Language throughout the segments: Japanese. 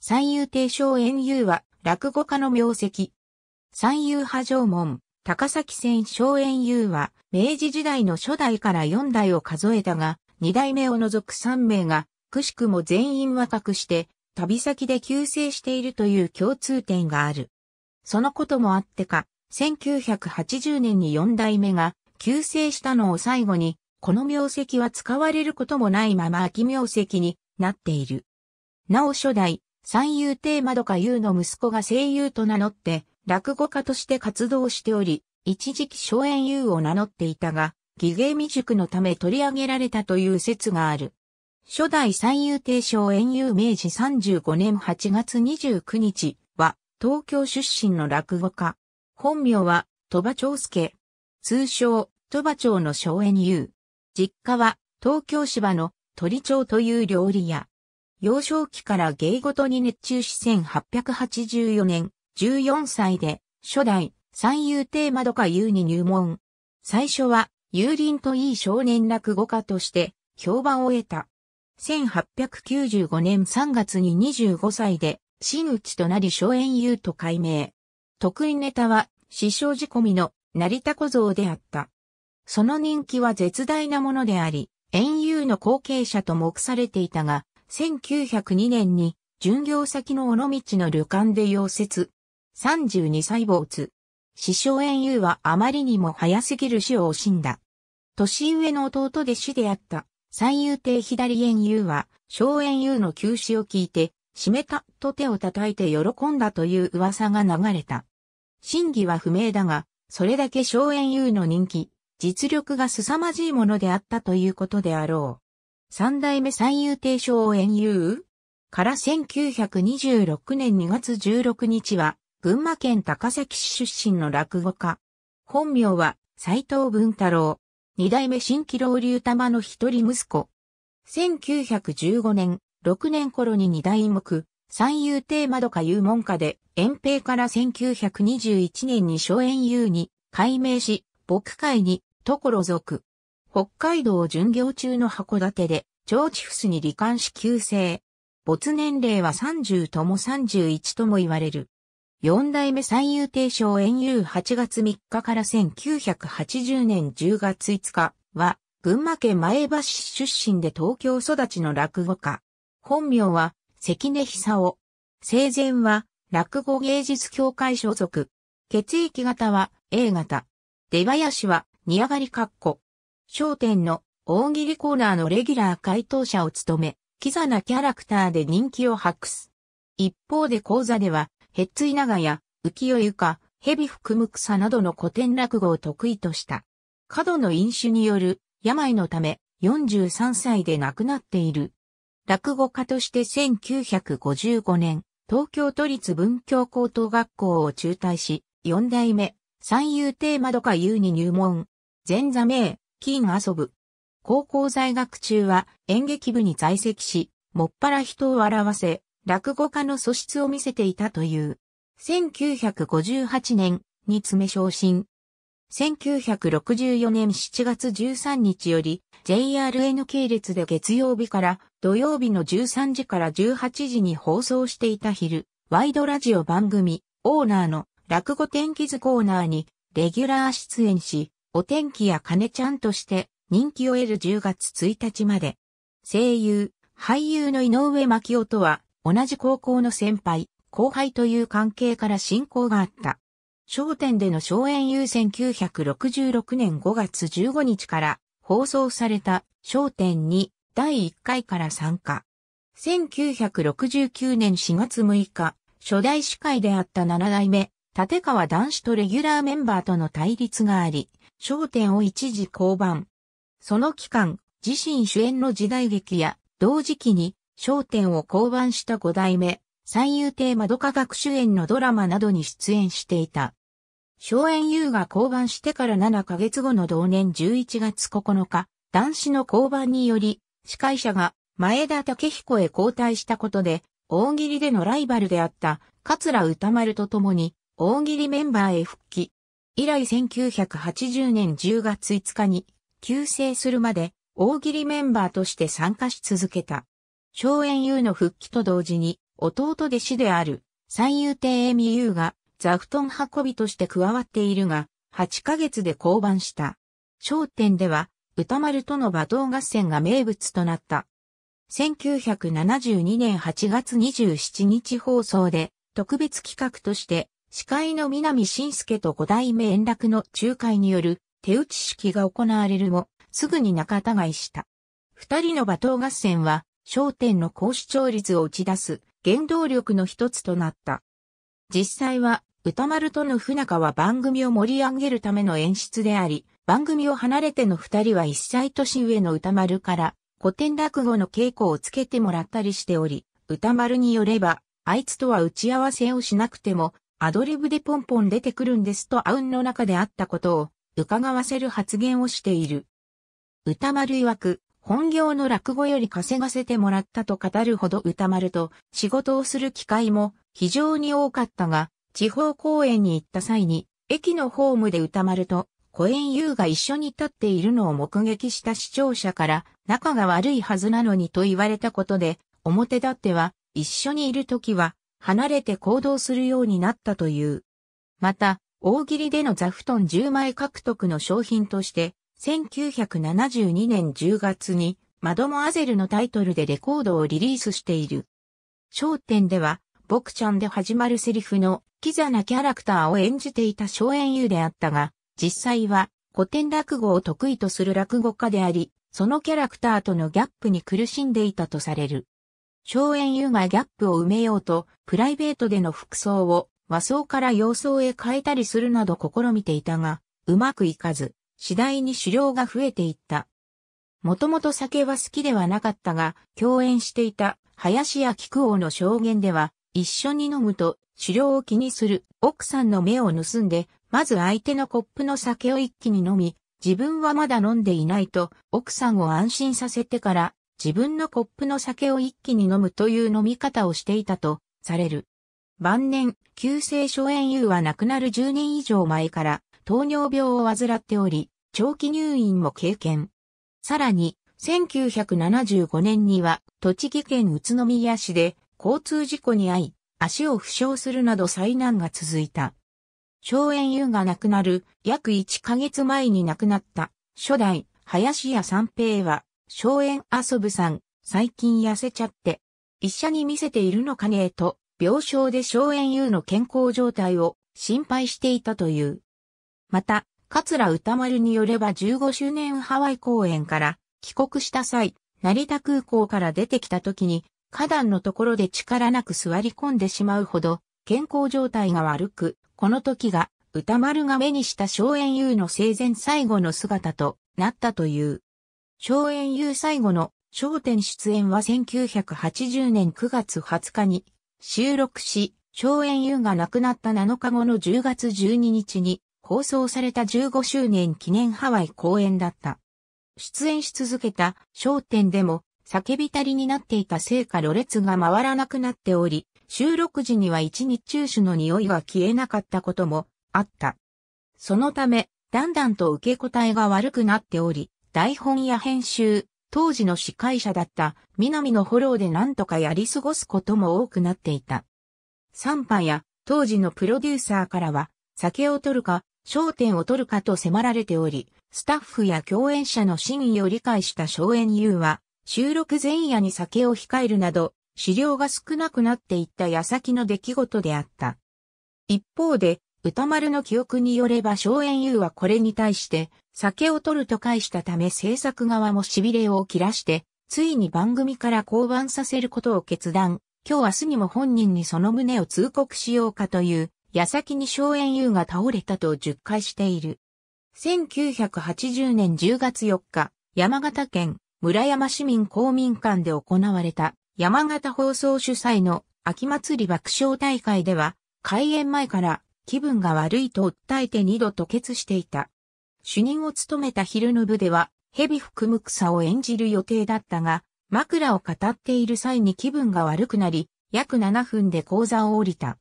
三遊亭昇園遊は、落語家の名跡。三遊派上門、高崎線昇園遊は、明治時代の初代から四代を数えたが、二代目を除く三名が、くしくも全員若くして、旅先で急世しているという共通点がある。そのこともあってか、1980年に四代目が、急世したのを最後に、この名跡は使われることもないまま秋名跡になっている。なお初代、三遊亭窓か優の息子が声優と名乗って、落語家として活動しており、一時期荘園優を名乗っていたが、義芸未熟のため取り上げられたという説がある。初代三遊亭荘園優明治35年8月29日は、東京出身の落語家。本名は、鳥羽長介。通称、鳥羽町の荘園優。実家は、東京芝の鳥町という料理屋。幼少期から芸事に熱中し1884年、14歳で、初代、三遊亭窓か優に入門。最初は、幽林といい少年落語家として、評判を得た。1895年3月に25歳で、真打ちとなり荘園優と改名。得意ネタは、師匠仕込みの成田小僧であった。その人気は絶大なものであり、園遊の後継者と目されていたが、1902年に巡業先の尾道の旅館で溶接。32歳つ。師匠円優はあまりにも早すぎる死を惜しんだ。年上の弟弟子であった、三遊亭左円優は、小円優の休止を聞いて、締めたと手を叩いて喜んだという噂が流れた。真偽は不明だが、それだけ小円優の人気、実力が凄まじいものであったということであろう。三代目三遊亭小園遊から1926年2月16日は、群馬県高崎市出身の落語家。本名は斎藤文太郎。二代目新規老流玉の一人息子。1915年、6年頃に二代目、三遊亭窓か遊門下で、遠平から1921年に小園遊に改名し、牧会に、所属。北海道巡業中の函館で、長地伏に罹患し急性。没年齢は30とも31とも言われる。四代目三遊亭昇園遊8月3日から1980年10月5日は、群馬県前橋市出身で東京育ちの落語家。本名は、関根久夫。生前は、落語芸術協会所属。血液型は A 型。出囃子は、煮上がりかっこ。商店の大喜利コーナーのレギュラー回答者を務め、キザなキャラクターで人気を博す。一方で講座では、ヘッツイナガや、浮世床、蛇含む草などの古典落語を得意とした。過度の飲酒による病のため43歳で亡くなっている。落語家として1955年、東京都立文教高等学校を中退し、四代目、三遊亭窓か優に入門。前座名、金遊ぶ。高校在学中は演劇部に在籍し、もっぱら人を笑わせ、落語家の素質を見せていたという。1958年に詰め昇進。1964年7月13日より JRN 系列で月曜日から土曜日の13時から18時に放送していた昼、ワイドラジオ番組、オーナーの落語天気図コーナーにレギュラー出演し、お天気や金ちゃんとして人気を得る10月1日まで。声優、俳優の井上真紀夫とは同じ高校の先輩、後輩という関係から親交があった。商店での荘園優1966年5月15日から放送された商店に第1回から参加。1969年4月6日、初代司会であった7代目、立川男子とレギュラーメンバーとの対立があり、商店を一時降板。その期間、自身主演の時代劇や、同時期に、商店を降板した五代目、三遊亭窓科学主演のドラマなどに出演していた。荘園優が降板してから7ヶ月後の同年11月9日、男子の降板により、司会者が前田武彦へ交代したことで、大喜利でのライバルであった桂歌丸と共に、大喜利メンバーへ復帰。以来1980年10月5日に、急成するまで、大喜利メンバーとして参加し続けた。荘園優の復帰と同時に、弟弟子である、三遊亭恵美優が、座布団運びとして加わっているが、8ヶ月で降板した。商店では、歌丸との馬頭合戦が名物となった。1972年8月27日放送で、特別企画として、司会の南信介と五代目円楽の仲介による手打ち式が行われるも、すぐに仲違いした。二人の馬頭合戦は、焦点の高視聴率を打ち出す原動力の一つとなった。実際は、歌丸との不仲は番組を盛り上げるための演出であり、番組を離れての二人は一歳年上の歌丸から古典落語の稽古をつけてもらったりしており、歌丸によれば、あいつとは打ち合わせをしなくてもアドリブでポンポン出てくるんですとアウンの中であったことを伺わせる発言をしている。歌丸曰く、本業の落語より稼がせてもらったと語るほど歌丸と仕事をする機会も非常に多かったが、地方公演に行った際に、駅のホームで歌丸とンユーが一緒に立っているのを目撃した視聴者から、仲が悪いはずなのにと言われたことで、表立っては、一緒にいる時は、離れて行動するようになったという。また、大喜利での座布団10枚獲得の商品として、1972年10月に、マドモアゼルのタイトルでレコードをリリースしている。商店では、ボクちゃんで始まるセリフの、キザなキャラクターを演じていた荘園優であったが、実際は、古典落語を得意とする落語家であり、そのキャラクターとのギャップに苦しんでいたとされる。荘園湯がギャップを埋めようと、プライベートでの服装を和装から洋装へ変えたりするなど試みていたが、うまくいかず、次第に狩猟が増えていった。もともと酒は好きではなかったが、共演していた林家菊王の証言では、一緒に飲むと狩猟を気にする奥さんの目を盗んで、まず相手のコップの酒を一気に飲み、自分はまだ飲んでいないと奥さんを安心させてから自分のコップの酒を一気に飲むという飲み方をしていたとされる。晩年、急性初炎友は亡くなる10年以上前から糖尿病を患っており、長期入院も経験。さらに、1975年には栃木県宇都宮市で交通事故に遭い、足を負傷するなど災難が続いた。荘炎優が亡くなる約1ヶ月前に亡くなった初代林家三平は荘園遊ぶさん、最近痩せちゃって、医者に見せているのかねえと、病床で荘園優の健康状態を心配していたという。また、桂歌丸によれば15周年ハワイ公演から帰国した際、成田空港から出てきた時に、花壇のところで力なく座り込んでしまうほど、健康状態が悪く、この時が歌丸が目にした荘園優の生前最後の姿となったという。小園優最後の焦点出演は1980年9月20日に収録し、小園優が亡くなった7日後の10月12日に放送された15周年記念ハワイ公演だった。出演し続けた焦点でも叫びたりになっていたせいか路列が回らなくなっており、収録時には一日中酒の匂いが消えなかったこともあった。そのため、だんだんと受け答えが悪くなっており、台本や編集、当時の司会者だった南のフォローで何とかやり過ごすことも多くなっていた。サンパや当時のプロデューサーからは、酒を取るか、焦点を取るかと迫られており、スタッフや共演者の真意を理解した荘園優は、収録前夜に酒を控えるなど、資料が少なくなっていった矢先の出来事であった。一方で、歌丸の記憶によれば荘園優はこれに対して酒を取ると返したため制作側も痺れを切らして、ついに番組から降板させることを決断。今日明日にも本人にその旨を通告しようかという、矢先に荘園優が倒れたと述回している。1980年10月4日、山形県村山市民公民館で行われた山形放送主催の秋祭り爆笑大会では、開演前から気分が悪いと訴えて二度吐血していた。主任を務めた昼の部では、蛇含む草を演じる予定だったが、枕を語っている際に気分が悪くなり、約7分で講座を降りた。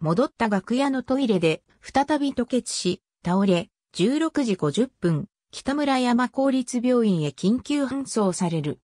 戻った楽屋のトイレで、再び吐血し、倒れ、16時50分、北村山公立病院へ緊急搬送される。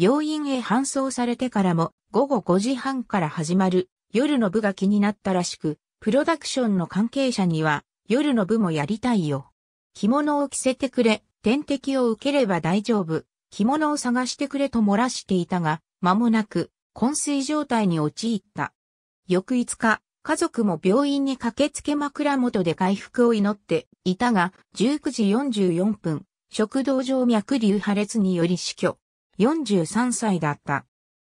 病院へ搬送されてからも、午後5時半から始まる、夜の部が気になったらしく、プロダクションの関係者には、夜の部もやりたいよ。着物を着せてくれ、点滴を受ければ大丈夫、着物を探してくれと漏らしていたが、間もなく、昏睡状態に陥った。翌5日、家族も病院に駆けつけ枕元で回復を祈っていたが、19時44分、食道上脈瘤破裂により死去。43歳だった。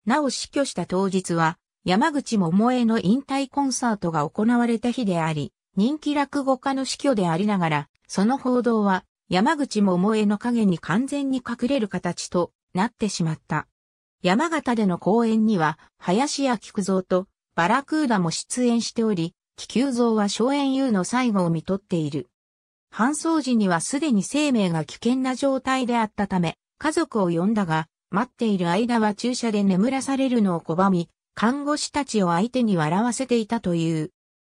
なお死去した当日は、山口桃江の引退コンサートが行われた日であり、人気落語家の死去でありながら、その報道は山口桃江の影に完全に隠れる形となってしまった。山形での公演には、林家菊蔵とバラクーダも出演しており、気球像は荘園優の最後を見とっている。搬送時にはすでに生命が危険な状態であったため、家族を呼んだが、待っている間は注射で眠らされるのを拒み、看護師たちを相手に笑わせていたという。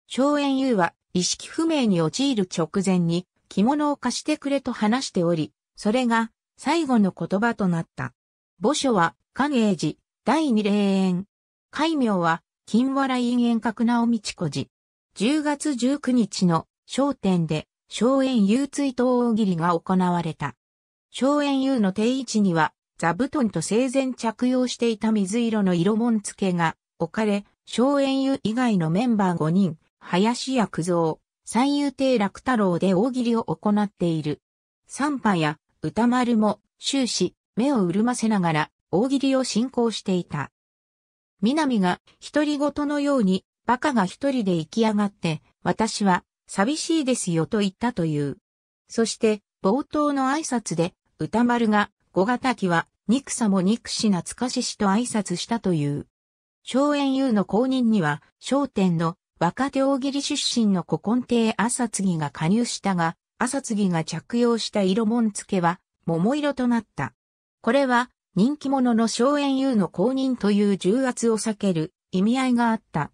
荘園優は意識不明に陥る直前に着物を貸してくれと話しており、それが最後の言葉となった。墓所は寛永寺第二霊園。戒名は金笑院遠隔直道子寺。10月19日の商店で荘園優追悼大喜利が行われた。荘園優の定位置には座布団と生前着用していた水色の色紋付けが置かれ、荘園湯以外のメンバー5人、林や九蔵、三遊亭楽太郎で大喜利を行っている。三波や歌丸も終始目を潤ませながら大喜利を進行していた。南が独り言のようにバカが一人で行き上がって私は寂しいですよと言ったという。そして冒頭の挨拶で歌丸が小型機は、憎さも憎し懐かししと挨拶したという。荘園優の後任には、商店の若手大喜利出身の古今亭朝継が加入したが、朝継が着用した色紋付けは、桃色となった。これは、人気者の荘園優の公認という重圧を避ける意味合いがあった。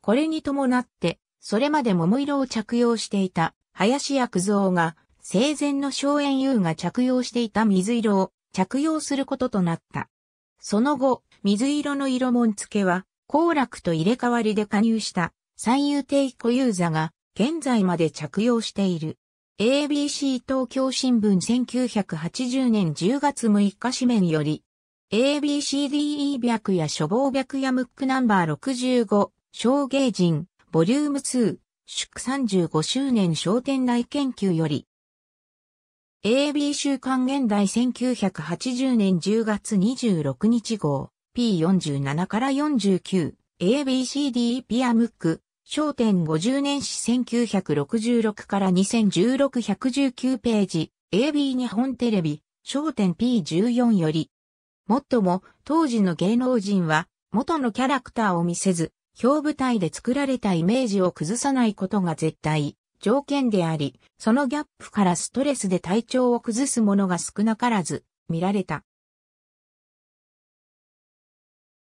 これに伴って、それまで桃色を着用していた林薬蔵が生前の荘園優が着用していた水色を着用することとなった。その後、水色の色紋付けは、幸楽と入れ替わりで加入した三遊亭小遊座が現在まで着用している。ABC 東京新聞1980年10月6日紙面より、ABCDE 白や処方白やムックナンバー65、小芸人、ボリューム2、祝35周年商店内研究より、AB 週刊現代1980年10月26日号 P47 から 49ABCD ピアムック焦点50年史1966から2016119ページ AB 日本テレビ焦点 P14 よりもっとも当時の芸能人は元のキャラクターを見せず表舞台で作られたイメージを崩さないことが絶対条件であり、そのギャップからストレスで体調を崩すものが少なからず見られた。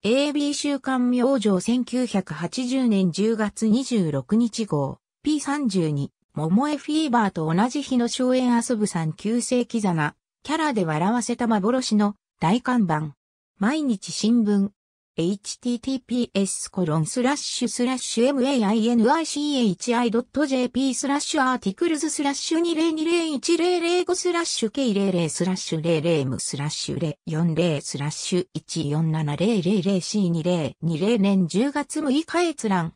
AB 週刊明星1980年10月26日号 P32 桃江フィーバーと同じ日の荘園遊ぶさん旧世キザナキャラで笑わせた幻の大看板毎日新聞 https コロンスラッシュスラッシュ mainichi.jp スラッシュアーティクルズスラッシュ20201005スラッシュ k00 スラッシュ00ムスラッシュ040スラッシュ1 4 7 0 0 c 2 0 2 0年10月6日閲覧。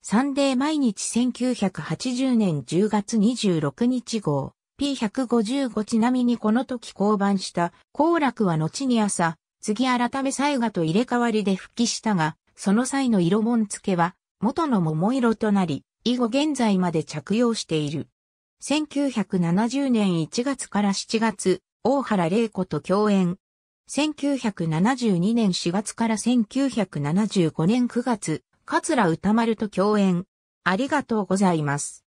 サンデー毎日1980年10月26日号 P155 ちなみにこの時降板した幸楽は後に朝次改め最後と入れ替わりで復帰したが、その際の色紋付けは、元の桃色となり、以後現在まで着用している。1970年1月から7月、大原玲子と共演。1972年4月から1975年9月、桂歌丸と共演。ありがとうございます。